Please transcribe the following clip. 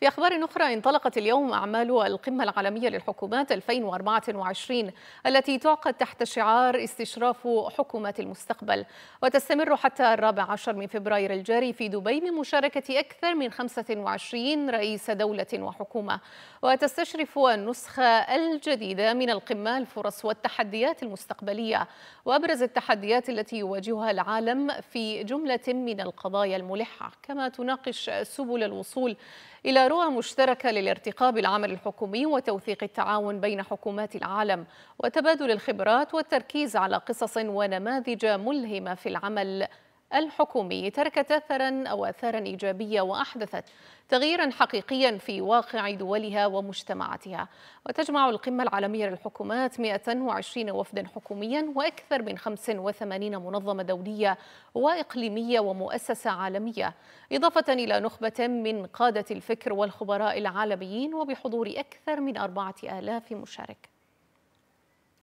في أخبار أخرى انطلقت اليوم أعمال القمة العالمية للحكومات 2024 التي تعقد تحت شعار استشراف حكومة المستقبل وتستمر حتى الرابع عشر من فبراير الجاري في دبي من مشاركة أكثر من 25 رئيس دولة وحكومة وتستشرف النسخة الجديدة من القمة الفرص والتحديات المستقبلية وأبرز التحديات التي يواجهها العالم في جملة من القضايا الملحة كما تناقش سبل الوصول إلى مشاريع مشتركة للارتقاء بالعمل الحكومي وتوثيق التعاون بين حكومات العالم وتبادل الخبرات والتركيز على قصص ونماذج ملهمة في العمل الحكومي تركت اثرا او اثارا ايجابيه واحدثت تغييرا حقيقيا في واقع دولها ومجتمعاتها وتجمع القمه العالميه للحكومات 120 وفدا حكوميا واكثر من 85 منظمه دوليه واقليميه ومؤسسه عالميه اضافه الى نخبه من قاده الفكر والخبراء العالميين وبحضور اكثر من 4000 مشارك